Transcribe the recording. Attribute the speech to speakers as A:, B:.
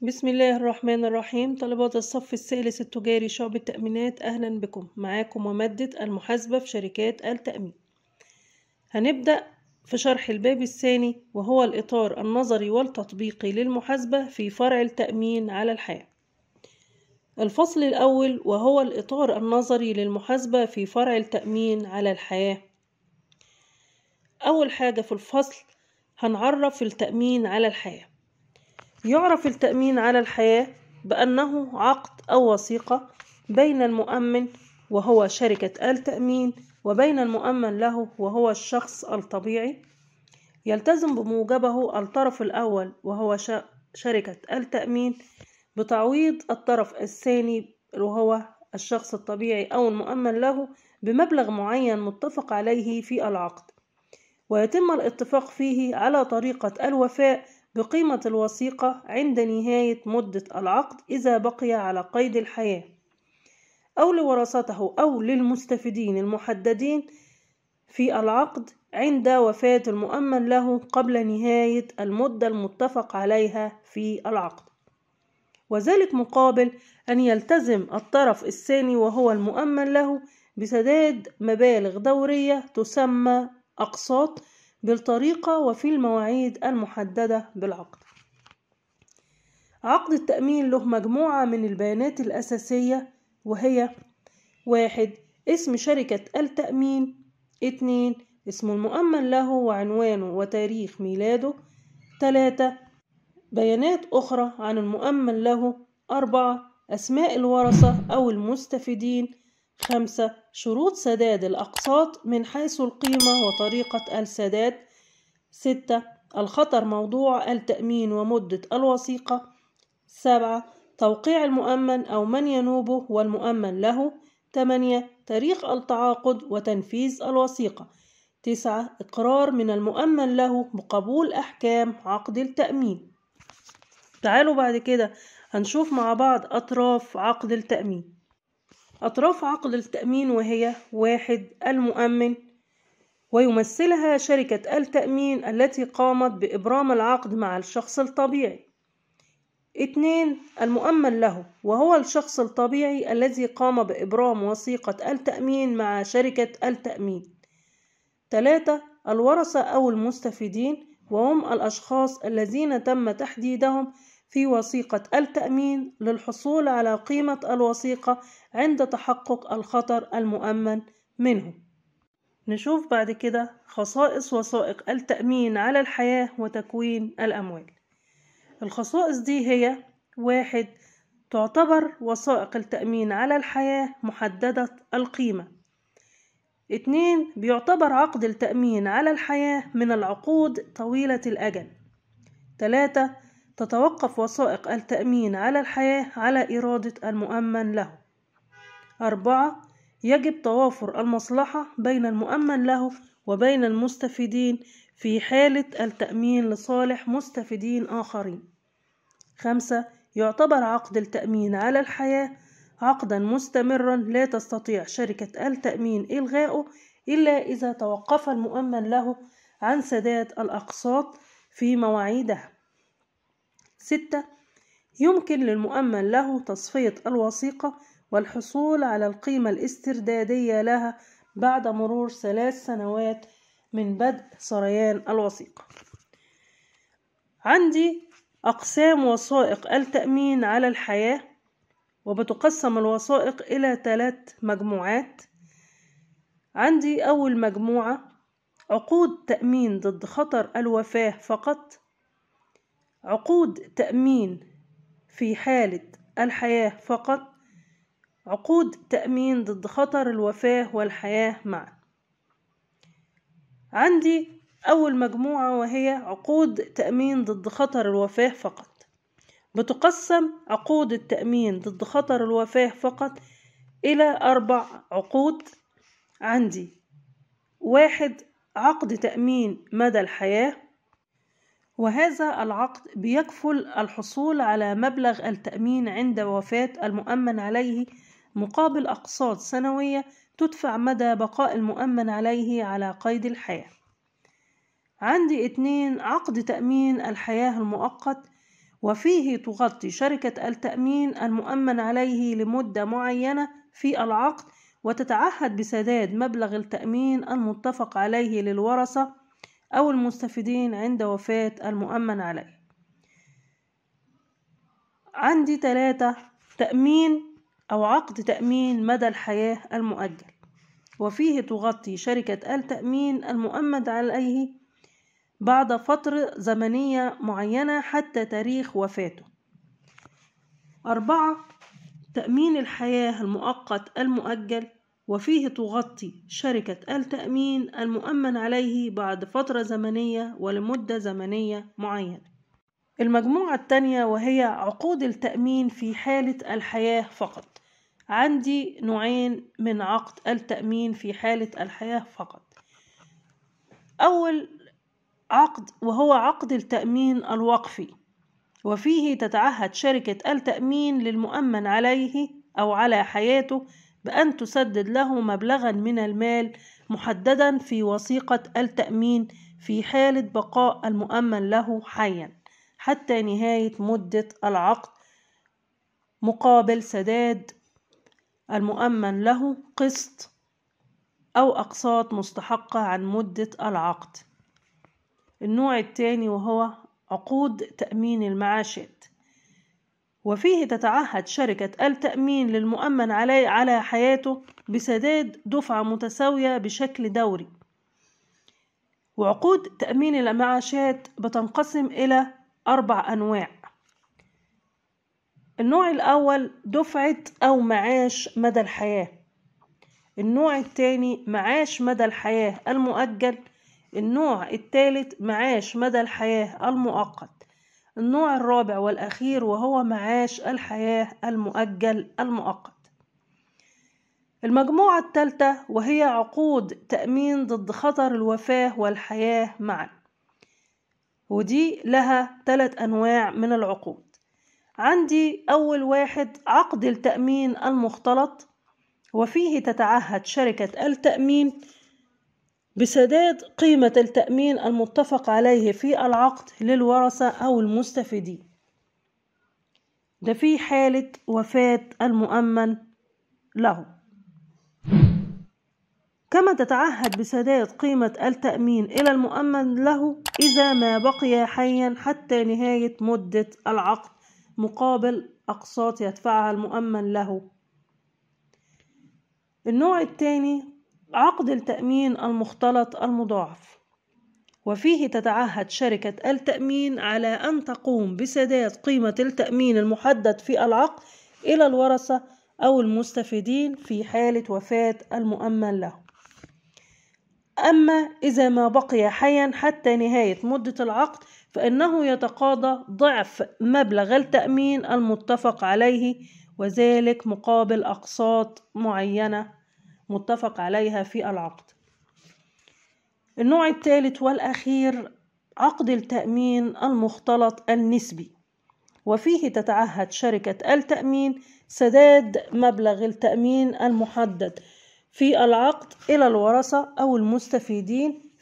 A: بسم الله الرحمن الرحيم طلبات الصف الثالث التجاري شعب التأمينات أهلا بكم معاكم ومادة المحاسبة في شركات التأمين هنبدأ في شرح الباب الثاني وهو الإطار النظري والتطبيقي للمحاسبة في فرع التأمين على الحياة الفصل الأول وهو الإطار النظري للمحاسبة في فرع التأمين على الحياة أول حاجة في الفصل هنعرف التأمين على الحياة يعرف التأمين على الحياة بأنه عقد أو وثيقة بين المؤمن وهو شركة التأمين وبين المؤمن له وهو الشخص الطبيعي يلتزم بموجبه الطرف الأول وهو شركة التأمين بتعويض الطرف الثاني وهو الشخص الطبيعي أو المؤمن له بمبلغ معين متفق عليه في العقد ويتم الاتفاق فيه على طريقة الوفاء بقيمة الوثيقة عند نهاية مدة العقد إذا بقي على قيد الحياة أو لورثته أو للمستفيدين المحددين في العقد عند وفاة المؤمن له قبل نهاية المدة المتفق عليها في العقد وذلك مقابل أن يلتزم الطرف الثاني وهو المؤمن له بسداد مبالغ دورية تسمى أقساط بالطريقة وفي المواعيد المحددة بالعقد عقد التأمين له مجموعة من البيانات الأساسية وهي واحد اسم شركة التأمين اتنين اسم المؤمن له وعنوانه وتاريخ ميلاده تلاتة بيانات أخرى عن المؤمن له أربعة أسماء الورثة أو المستفيدين خمسة شروط سداد الأقساط من حيث القيمة وطريقة السداد ستة الخطر موضوع التأمين ومدة الوثيقة سبعة توقيع المؤمن أو من ينوبه والمؤمن له تمانية تاريخ التعاقد وتنفيذ الوثيقة تسعة إقرار من المؤمن له بقبول أحكام عقد التأمين تعالوا بعد كده هنشوف مع بعض أطراف عقد التأمين أطراف عقد التأمين وهي واحد المؤمن ويمثلها شركة التأمين التي قامت بإبرام العقد مع الشخص الطبيعي اثنين المؤمن له وهو الشخص الطبيعي الذي قام بإبرام وثيقة التأمين مع شركة التأمين ثلاثة الورثة أو المستفيدين وهم الأشخاص الذين تم تحديدهم في وثيقة التأمين للحصول على قيمة الوثيقة عند تحقق الخطر المؤمن منه نشوف بعد كده خصائص وثائق التأمين على الحياة وتكوين الأموال الخصائص دي هي واحد تعتبر وثائق التأمين على الحياة محددة القيمة اتنين بيعتبر عقد التأمين على الحياة من العقود طويلة الأجل تلاتة تتوقف وثائق التأمين على الحياة على إرادة المؤمن له أربعة يجب توافر المصلحة بين المؤمن له وبين المستفيدين في حالة التأمين لصالح مستفيدين آخرين خمسة يعتبر عقد التأمين على الحياة عقدا مستمرا لا تستطيع شركة التأمين إلغاؤه إلا إذا توقف المؤمن له عن سداد الأقساط في مواعيدها ستة يمكن للمؤمن له تصفية الوثيقة والحصول على القيمة الاستردادية لها بعد مرور ثلاث سنوات من بدء سريان الوثيقة عندي أقسام وثائق التأمين على الحياة وبتقسم الوثائق إلى ثلاث مجموعات عندي أول مجموعة عقود تأمين ضد خطر الوفاة فقط عقود تأمين في حالة الحياة فقط عقود تأمين ضد خطر الوفاة والحياة معا عندي أول مجموعة وهي عقود تأمين ضد خطر الوفاة فقط بتقسم عقود التأمين ضد خطر الوفاة فقط إلى أربع عقود عندي واحد عقد تأمين مدى الحياة وهذا العقد بيكفل الحصول على مبلغ التأمين عند وفاة المؤمن عليه مقابل أقساط سنوية تدفع مدى بقاء المؤمن عليه على قيد الحياة عندي اتنين عقد تأمين الحياة المؤقت وفيه تغطي شركة التأمين المؤمن عليه لمدة معينة في العقد وتتعهد بسداد مبلغ التأمين المتفق عليه للورثة أو المستفيدين عند وفاة المؤمن عليه عندي ثلاثة تأمين أو عقد تأمين مدى الحياة المؤجل وفيه تغطي شركة التأمين المؤمد عليه بعد فترة زمنية معينة حتى تاريخ وفاته أربعة تأمين الحياة المؤقت المؤجل وفيه تغطي شركة التأمين المؤمن عليه بعد فترة زمنية ولمدة زمنية معينة المجموعة التانية وهي عقود التأمين في حالة الحياة فقط عندي نوعين من عقد التأمين في حالة الحياة فقط أول عقد وهو عقد التأمين الوقفي وفيه تتعهد شركة التأمين للمؤمن عليه أو على حياته بأن تسدد له مبلغا من المال محددا في وثيقة التأمين في حالة بقاء المؤمن له حيا حتى نهاية مدة العقد مقابل سداد المؤمن له قسط أو أقساط مستحقة عن مدة العقد النوع الثاني وهو عقود تأمين المعاشات وفيه تتعهد شركة التأمين للمؤمن عليه على حياته بسداد دفعة متساوية بشكل دوري وعقود تأمين المعاشات بتنقسم إلى أربع أنواع النوع الأول دفعة أو معاش مدى الحياة النوع الثاني معاش مدى الحياة المؤجل النوع الثالث معاش مدى الحياة المؤقت النوع الرابع والأخير وهو معاش الحياة المؤجل المؤقت المجموعة الثالثة وهي عقود تأمين ضد خطر الوفاة والحياة معا ودي لها ثلاث أنواع من العقود عندي أول واحد عقد التأمين المختلط وفيه تتعهد شركة التأمين بسداد قيمة التأمين المتفق عليه في العقد للورثة أو المستفيدين ده في حالة وفاة المؤمن له كما تتعهد بسداد قيمة التأمين إلى المؤمن له إذا ما بقي حيا حتى نهاية مدة العقد مقابل أقساط يدفعها المؤمن له النوع الثاني عقد التأمين المختلط المضاعف وفيه تتعهد شركة التأمين على أن تقوم بسداد قيمة التأمين المحدد في العقد إلى الورثة أو المستفيدين في حالة وفاة المؤمن له أما إذا ما بقي حيا حتى نهاية مدة العقد فإنه يتقاضى ضعف مبلغ التأمين المتفق عليه وذلك مقابل أقساط معينة متفق عليها في العقد النوع الثالث والأخير عقد التأمين المختلط النسبي وفيه تتعهد شركة التأمين سداد مبلغ التأمين المحدد في العقد إلى الورثة أو المستفيدين